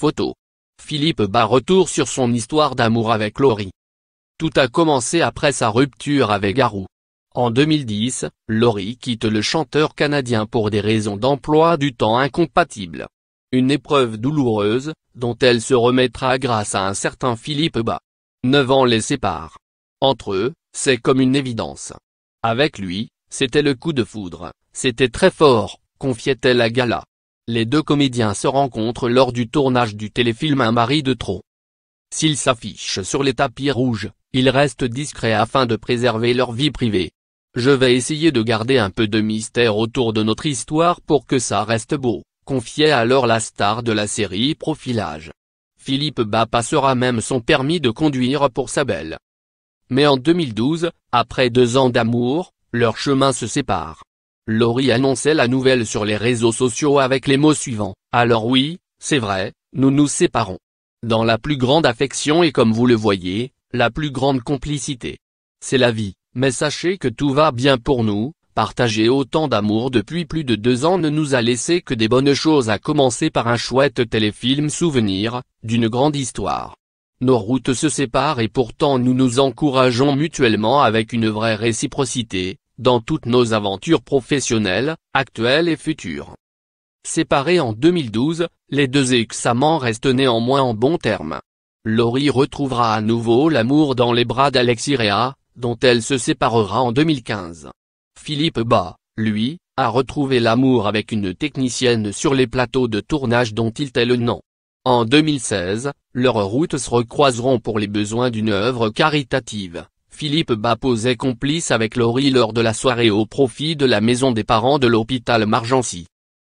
Photo. Philippe Bas retour sur son histoire d'amour avec Laurie. Tout a commencé après sa rupture avec Garou. En 2010, Laurie quitte le chanteur canadien pour des raisons d'emploi du temps incompatibles. Une épreuve douloureuse, dont elle se remettra grâce à un certain Philippe Bas. Neuf ans les séparent. Entre eux, c'est comme une évidence. Avec lui, c'était le coup de foudre, c'était très fort, confiait-elle à Gala les deux comédiens se rencontrent lors du tournage du téléfilm Un mari de trop. S'ils s'affichent sur les tapis rouges, ils restent discrets afin de préserver leur vie privée. Je vais essayer de garder un peu de mystère autour de notre histoire pour que ça reste beau, confiait alors la star de la série Profilage. Philippe Bas passera même son permis de conduire pour sa belle. Mais en 2012, après deux ans d'amour, leur chemin se séparent. Laurie annonçait la nouvelle sur les réseaux sociaux avec les mots suivants. Alors oui, c'est vrai, nous nous séparons. Dans la plus grande affection et comme vous le voyez, la plus grande complicité. C'est la vie, mais sachez que tout va bien pour nous, partager autant d'amour depuis plus de deux ans ne nous a laissé que des bonnes choses à commencer par un chouette téléfilm souvenir, d'une grande histoire. Nos routes se séparent et pourtant nous nous encourageons mutuellement avec une vraie réciprocité, dans toutes nos aventures professionnelles, actuelles et futures. Séparés en 2012, les deux ex-amants restent néanmoins en bons termes. Laurie retrouvera à nouveau l'amour dans les bras d'Alexirea, dont elle se séparera en 2015. Philippe Bas, lui, a retrouvé l'amour avec une technicienne sur les plateaux de tournage dont il tait le nom. En 2016, leurs routes se recroiseront pour les besoins d'une œuvre caritative, Philippe Bas est complice avec Laurie lors de la soirée au profit de la maison des parents de l'hôpital Margency.